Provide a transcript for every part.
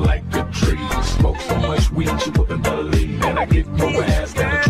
like a tree. Smoke so much weed you wouldn't believe. And I get more ass than a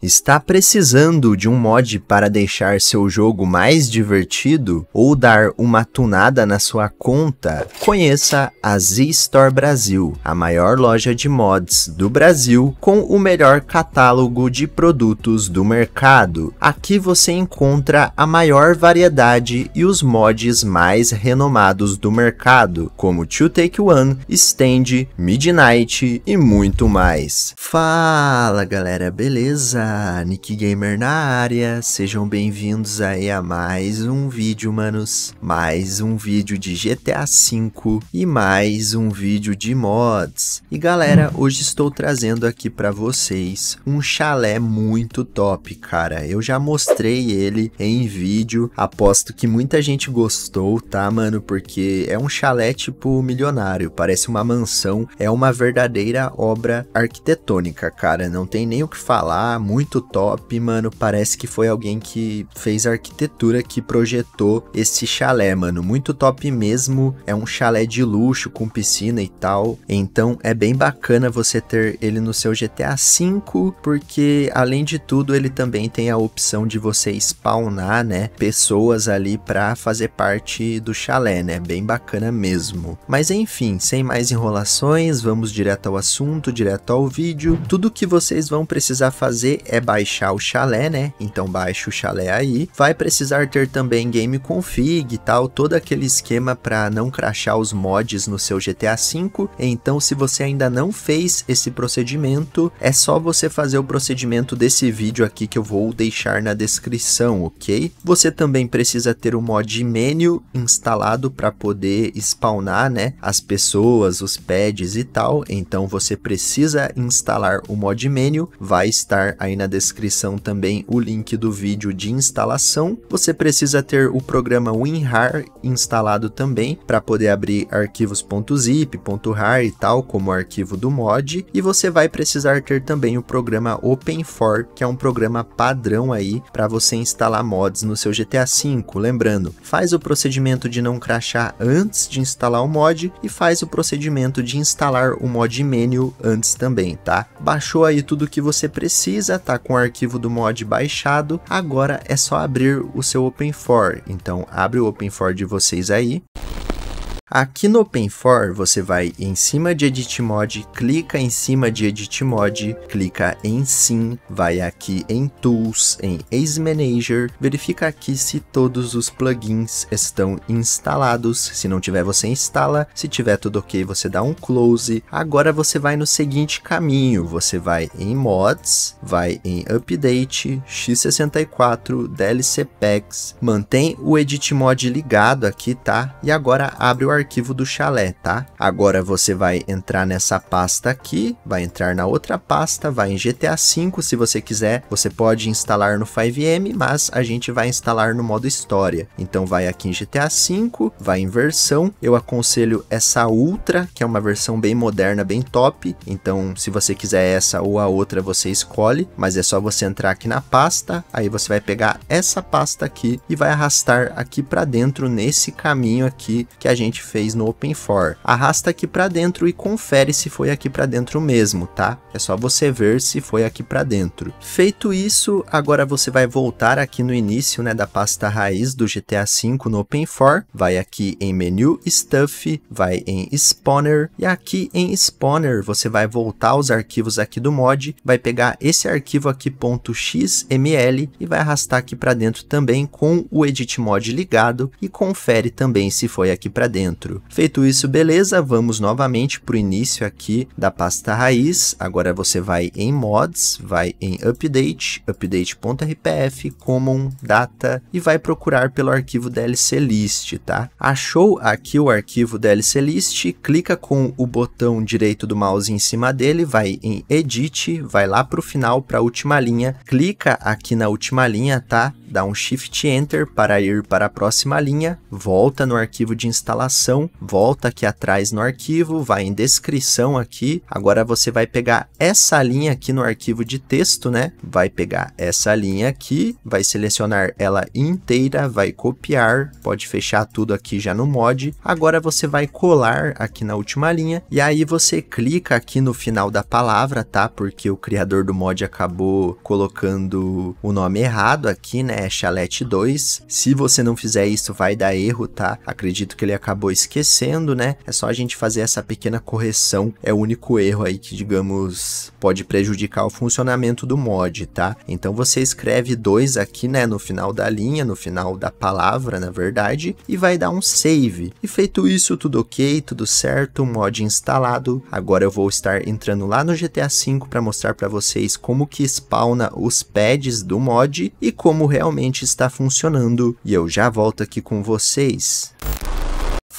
Está precisando de um mod para deixar seu jogo mais divertido ou dar uma tunada na sua conta? Conheça a Z-Store Brasil, a maior loja de mods do Brasil com o melhor catálogo de produtos do mercado. Aqui você encontra a maior variedade e os mods mais renomados do mercado, como 2 take One, Stand, Midnight e muito mais. Fala galera, beleza? Olá, Nick Gamer na área, sejam bem-vindos aí a mais um vídeo, manos, mais um vídeo de GTA V e mais um vídeo de mods. E galera, hoje estou trazendo aqui para vocês um chalé muito top, cara, eu já mostrei ele em vídeo, aposto que muita gente gostou, tá, mano, porque é um chalé tipo milionário, parece uma mansão, é uma verdadeira obra arquitetônica, cara, não tem nem o que falar, muito muito top, mano. Parece que foi alguém que fez a arquitetura que projetou esse chalé, mano. Muito top mesmo. É um chalé de luxo com piscina e tal. Então é bem bacana você ter ele no seu GTA V, porque além de tudo, ele também tem a opção de você spawnar, né, pessoas ali para fazer parte do chalé, né? Bem bacana mesmo. Mas enfim, sem mais enrolações, vamos direto ao assunto, direto ao vídeo. Tudo que vocês vão precisar fazer é baixar o chalé, né? Então baixa o chalé aí. Vai precisar ter também game config e tal, todo aquele esquema para não crachar os mods no seu GTA V. Então se você ainda não fez esse procedimento, é só você fazer o procedimento desse vídeo aqui que eu vou deixar na descrição, ok? Você também precisa ter o mod menu instalado para poder spawnar, né? As pessoas, os pads e tal. Então você precisa instalar o mod menu, vai estar aí na descrição também o link do vídeo de instalação. Você precisa ter o programa WinRAR instalado também para poder abrir .zip, .rar e tal, como arquivo do mod. E você vai precisar ter também o programa OpenFOR, que é um programa padrão aí para você instalar mods no seu GTA V. Lembrando, faz o procedimento de não crachar antes de instalar o mod e faz o procedimento de instalar o mod menu antes também, tá? Baixou aí tudo que você precisa, está com o arquivo do mod baixado, agora é só abrir o seu OpenFOR. Então abre o OpenFOR de vocês aí, Aqui no Open4 você vai em cima de Edit Mode, clica em cima de Edit Mode, clica em Sim, vai aqui em Tools, em Ace Manager, verifica aqui se todos os plugins estão instalados, se não tiver você instala, se tiver tudo ok você dá um Close. Agora você vai no seguinte caminho, você vai em Mods, vai em Update, x64, DLC Packs, mantém o Edit Mode ligado aqui, tá? E agora abre o arquivo do chalé, tá? Agora você vai entrar nessa pasta aqui, vai entrar na outra pasta, vai em GTA V, se você quiser, você pode instalar no 5M, mas a gente vai instalar no modo história. Então vai aqui em GTA V, vai em versão, eu aconselho essa Ultra, que é uma versão bem moderna, bem top, então se você quiser essa ou a outra, você escolhe, mas é só você entrar aqui na pasta, aí você vai pegar essa pasta aqui e vai arrastar aqui para dentro nesse caminho aqui que a gente fez no OpenFOR. Arrasta aqui para dentro e confere se foi aqui para dentro mesmo, tá? É só você ver se foi aqui para dentro. Feito isso, agora você vai voltar aqui no início né, da pasta raiz do GTA V no OpenFOR, vai aqui em Menu Stuff, vai em Spawner, e aqui em Spawner você vai voltar aos arquivos aqui do mod, vai pegar esse arquivo aqui .xml e vai arrastar aqui para dentro também com o Edit Mod ligado e confere também se foi aqui para dentro dentro. Feito isso, beleza, vamos novamente para o início aqui da pasta raiz. Agora você vai em mods, vai em update, update.rpf, common, data e vai procurar pelo arquivo DLC list, tá? Achou aqui o arquivo DLC list, clica com o botão direito do mouse em cima dele, vai em edit, vai lá para o final, para a última linha, clica aqui na última linha, tá? Dá um shift enter para ir para a próxima linha, volta no arquivo de instalação descrição, volta aqui atrás no arquivo, vai em descrição aqui. Agora você vai pegar essa linha aqui no arquivo de texto, né? Vai pegar essa linha aqui, vai selecionar ela inteira, vai copiar, pode fechar tudo aqui já no mod. Agora você vai colar aqui na última linha e aí você clica aqui no final da palavra, tá? Porque o criador do mod acabou colocando o nome errado aqui, né? É Chalete 2. Se você não fizer isso, vai dar erro, tá? Acredito que ele acabou esquecendo, né? É só a gente fazer essa pequena correção. É o único erro aí que, digamos, pode prejudicar o funcionamento do mod, tá? Então você escreve 2 aqui, né, no final da linha, no final da palavra, na verdade, e vai dar um save. E feito isso, tudo ok, tudo certo, mod instalado. Agora eu vou estar entrando lá no GTA V para mostrar para vocês como que spawna os pads do mod e como realmente está funcionando. E eu já volto aqui com vocês.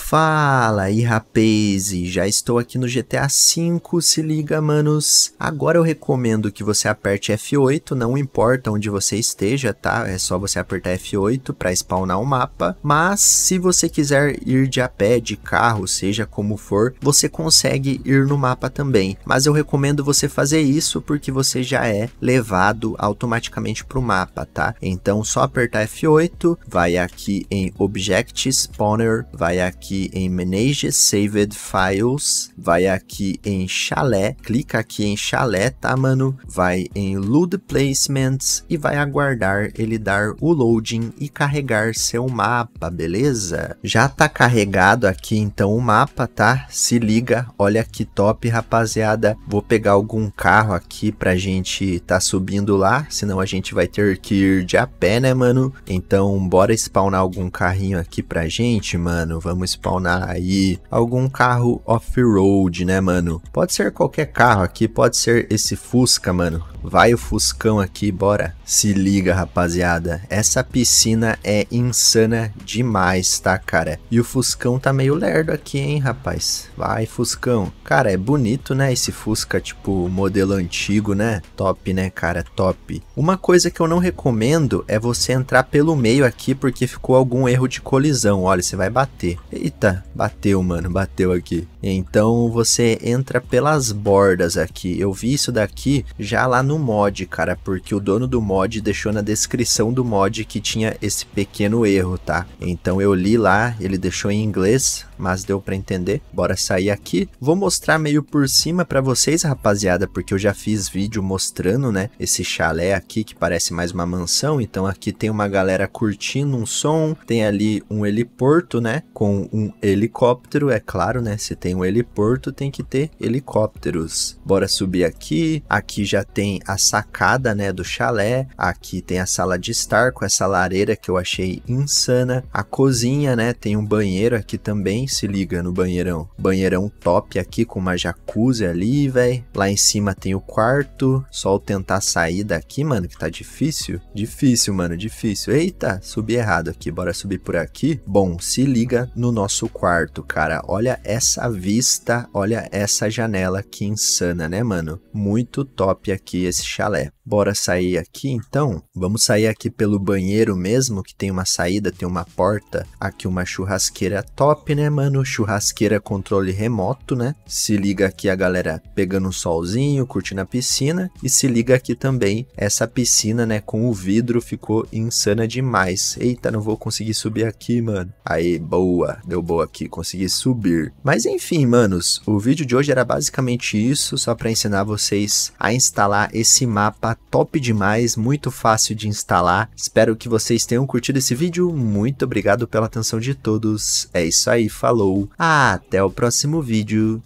Fala aí rapazes, já estou aqui no GTA V, se liga manos. Agora eu recomendo que você aperte F8, não importa onde você esteja, tá? É só você apertar F8 para spawnar o um mapa. Mas se você quiser ir de a pé, de carro, seja como for, você consegue ir no mapa também. Mas eu recomendo você fazer isso porque você já é levado automaticamente para o mapa, tá? Então só apertar F8, vai aqui em Object Spawner, vai aqui aqui em Manage Saved Files, vai aqui em Chalé, clica aqui em Chalé, tá, mano? Vai em Load Placements e vai aguardar ele dar o loading e carregar seu mapa, beleza? Já tá carregado aqui, então, o mapa, tá? Se liga, olha que top, rapaziada. Vou pegar algum carro aqui pra gente tá subindo lá, senão a gente vai ter que ir de a pé, né, mano? Então, bora spawnar algum carrinho aqui pra gente, mano. Vamos spawnar spawnar aí algum carro off-road, né, mano? Pode ser qualquer carro aqui, pode ser esse Fusca, mano. Vai o Fuscão aqui, bora. Se liga, rapaziada. Essa piscina é insana demais, tá, cara? E o Fuscão tá meio lerdo aqui, hein, rapaz? Vai, Fuscão. Cara, é bonito, né? Esse Fusca, tipo, modelo antigo, né? Top, né, cara? Top. Uma coisa que eu não recomendo é você entrar pelo meio aqui, porque ficou algum erro de colisão. Olha, você vai bater. Eita, bateu, mano. Bateu aqui. Então, você entra pelas bordas aqui. Eu vi isso daqui já lá no no mod, cara, porque o dono do mod deixou na descrição do mod que tinha esse pequeno erro, tá? Então eu li lá, ele deixou em inglês, mas deu para entender. Bora sair aqui. Vou mostrar meio por cima para vocês, rapaziada, porque eu já fiz vídeo mostrando, né, esse chalé aqui que parece mais uma mansão. Então aqui tem uma galera curtindo um som, tem ali um heliporto, né, com um helicóptero, é claro, né, se tem um heliporto tem que ter helicópteros. Bora subir aqui. Aqui já tem a sacada, né, do chalé. Aqui tem a sala de estar com essa lareira que eu achei insana. A cozinha, né, tem um banheiro aqui também, se liga no banheirão. Banheirão top aqui com uma jacuzzi ali, velho. Lá em cima tem o quarto. Só eu tentar sair daqui, mano, que tá difícil. Difícil, mano, difícil. Eita, subi errado aqui. Bora subir por aqui. Bom, se liga no nosso quarto, cara. Olha essa vista, olha essa janela que insana, né, mano? Muito top aqui esse chalé. Bora sair aqui então? Vamos sair aqui pelo banheiro mesmo, que tem uma saída, tem uma porta. Aqui uma churrasqueira top, né, mano? mano. Churrasqueira controle remoto, né? Se liga aqui a galera pegando um solzinho, curtindo a piscina. E se liga aqui também essa piscina, né? Com o vidro ficou insana demais. Eita, não vou conseguir subir aqui, mano. Aí, boa. Deu boa aqui, consegui subir. Mas enfim, manos. O vídeo de hoje era basicamente isso. Só para ensinar vocês a instalar esse mapa top demais. Muito fácil de instalar. Espero que vocês tenham curtido esse vídeo. Muito obrigado pela atenção de todos. É isso aí, falou falou. Até o próximo vídeo.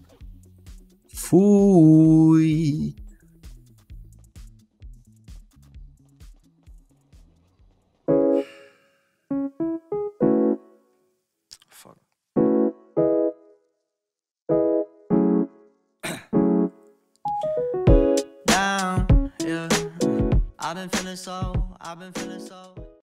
Fui! Down, yeah. I've been feeling so, I've been feeling so.